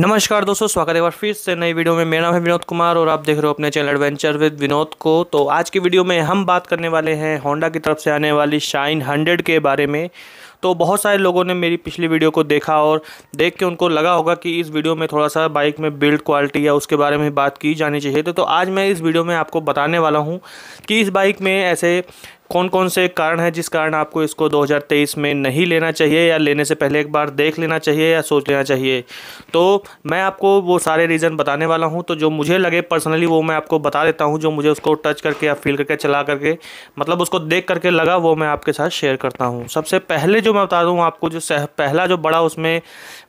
नमस्कार दोस्तों स्वागत है एक बार फिर से नई वीडियो में मेरा नाम है विनोद कुमार और आप देख रहे हो अपने चैनल एडवेंचर विद विनोद को तो आज की वीडियो में हम बात करने वाले हैं होंडा की तरफ से आने वाली शाइन हंड्रेड के बारे में तो बहुत सारे लोगों ने मेरी पिछली वीडियो को देखा और देख के उनको लगा होगा कि इस वीडियो में थोड़ा सा बाइक में बिल्ड क्वालिटी या उसके बारे में बात की जानी चाहिए तो, तो आज मैं इस वीडियो में आपको बताने वाला हूँ कि इस बाइक में ऐसे कौन कौन से कारण हैं जिस कारण आपको इसको 2023 में नहीं लेना चाहिए या लेने से पहले एक बार देख लेना चाहिए या सोच लेना चाहिए तो मैं आपको वो सारे रीज़न बताने वाला हूँ तो जो मुझे लगे पर्सनली वो मैं आपको बता देता हूँ जो मुझे उसको टच करके या फील करके चला करके मतलब उसको देख करके लगा वो मैं आपके साथ शेयर करता हूँ सबसे पहले जो मैं बता दूँ आपको जो पहला जो बड़ा उसमें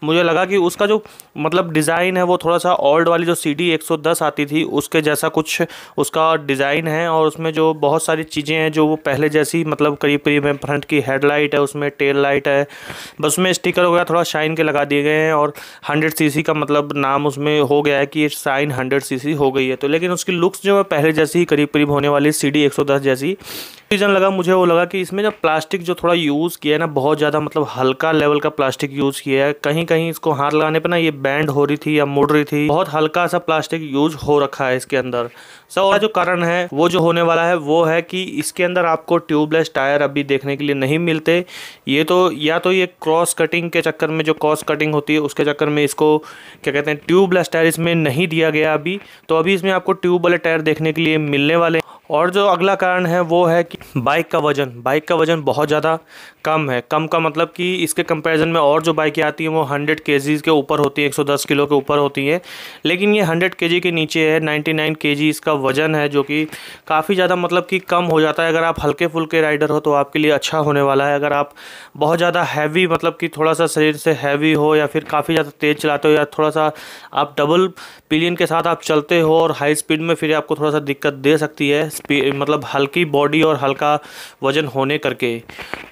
मुझे लगा कि उसका जो मतलब डिज़ाइन है वो थोड़ा सा ओल्ड वाली जो सी डी एक सौ दस आती थी उसके जैसा कुछ उसका डिज़ाइन है और उसमें जो बहुत सारी चीज़ें हैं जो वो पहले जैसी मतलब करीब करीब है फ्रंट की हेडलाइट है उसमें टेल लाइट है बस उसमें स्टिकर वगैरह थोड़ा शाइन के लगा दिए गए हैं और हंड्रेड सी का मतलब नाम उसमें हो गया है कि शाइन हंड्रेड सी हो गई है तो लेकिन उसकी लुक्स जो है पहले जैसी ही करीब करीब होने वाली सी डी जैसी रीज़न लगा मुझे वो लगा कि इसमें जो प्लास्टिक जो थोड़ा यूज़ किया है ना बहुत ज़्यादा मतलब हल्का लेवल का प्लास्टिक यूज़ किया है कहीं कहीं इसको हाथ लगाने पर ना ये बैंड हो रही थी या मुड़ रही थी बहुत हल्का सा प्लास्टिक यूज हो रखा है इसके अंदर सब जो कारण है वो जो होने वाला है वो है कि इसके अंदर आप आपको ट्यूबलेस टायर अभी देखने के लिए नहीं मिलते ये तो या तो ये क्रॉस कटिंग के चक्कर में जो क्रॉस कटिंग होती है उसके चक्कर में इसको क्या कहते हैं ट्यूबलेस टायर इसमें नहीं दिया गया अभी तो अभी इसमें आपको ट्यूब वाले टायर देखने के लिए मिलने वाले और जो अगला कारण है वो है कि बाइक का वज़न बाइक का वज़न बहुत ज़्यादा कम है कम का मतलब कि इसके कंपैरिजन में और जो बाइकें आती हैं वो 100 के के ऊपर होती हैं 110 किलो के ऊपर होती हैं लेकिन ये 100 के के नीचे है 99 के इसका वज़न है जो कि काफ़ी ज़्यादा मतलब कि कम हो जाता है अगर आप हल्के फुल्के राइडर हो तो आपके लिए अच्छा होने वाला है अगर आप बहुत ज़्यादा हैवी मतलब कि थोड़ा सा शरीर से हैवी हो या फिर काफ़ी ज़्यादा तेज़ चलाते हो या थोड़ा सा आप डबल पिलियन के साथ आप चलते हो और हाई स्पीड में फिर आपको थोड़ा सा दिक्कत दे सकती है मतलब हल्की बॉडी और हल्का वज़न होने करके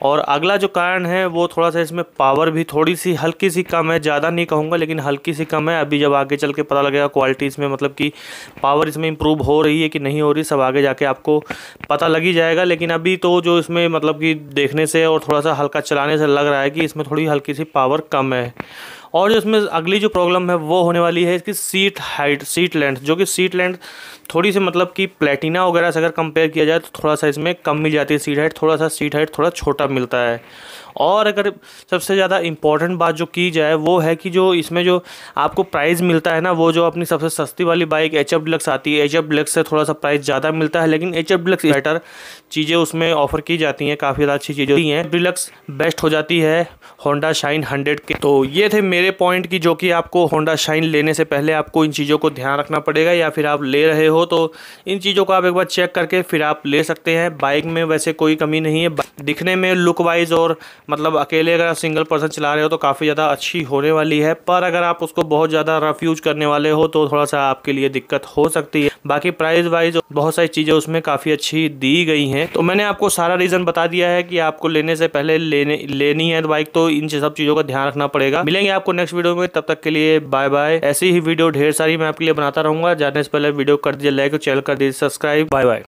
और अगला जो कारण है वो थोड़ा सा इसमें पावर भी थोड़ी सी हल्की सी कम है ज़्यादा नहीं कहूँगा लेकिन हल्की सी कम है अभी जब आगे चल के पता लगेगा क्वालिटी इसमें मतलब कि पावर इसमें इम्प्रूव हो रही है कि नहीं हो रही सब आगे जाके आपको पता लग ही जाएगा लेकिन अभी तो जो इसमें मतलब कि देखने से और थोड़ा सा हल्का चलाने से लग रहा है कि इसमें थोड़ी हल्की सी पावर कम है और जो इसमें अगली जो प्रॉब्लम है वो होने वाली है इसकी सीट हाइट सीट लेंथ जो कि सीट लेंथ थोड़ी सी मतलब कि प्लेटिना वगैरह से अगर कंपेयर किया जाए तो थोड़ा सा इसमें कम मिल जाती है सीट हाइट थोड़ा सा सीट हाइट थोड़ा छोटा मिलता है और अगर सबसे ज़्यादा इम्पॉर्टेंट बात जो की जाए वो है कि जो इसमें जो आपको प्राइस मिलता है ना वो जो अपनी सबसे सस्ती वाली बाइक एच एफ डिलक्स आती है एच एफ डिलक्स से थोड़ा सा प्राइस ज़्यादा मिलता है लेकिन एच एफ डिलक्स बेटर चीज़ें उसमें ऑफर की जाती हैं काफ़ी ज़्यादा अच्छी चीज़ें हैं डिलक्स बेस्ट हो जाती है होंडा शाइन हंड्रेड के तो ये थे मेरे पॉइंट की जो कि आपको होंडा शाइन लेने से पहले आपको इन चीज़ों को ध्यान रखना पड़ेगा या फिर आप ले रहे हो तो इन चीज़ों को आप एक बार चेक करके फिर आप ले सकते हैं बाइक में वैसे कोई कमी नहीं है दिखने में लुक वाइज और मतलब अकेले अगर आप सिंगल पर्सन चला रहे हो तो काफ़ी ज़्यादा अच्छी होने वाली है पर अगर आप उसको बहुत ज़्यादा रफ यूज करने वाले हो तो थोड़ा सा आपके लिए दिक्कत हो सकती है बाकी प्राइस वाइज बहुत सारी चीज़ें उसमें काफ़ी अच्छी दी गई हैं तो मैंने आपको सारा रीज़न बता दिया है कि आपको लेने से पहले लेने लेनी है बाइक तो इन सब चीज़ों का ध्यान रखना पड़ेगा मिलेंगे आपको नेक्स्ट वीडियो में तब तक के लिए बाय बाय ऐसी ही वीडियो ढेर सारी मैं आपके लिए बनाता रहूँगा जानने से पहले वीडियो कर दीजिए लाइक और चैनल कर दीजिए सब्सक्राइब बाय बाय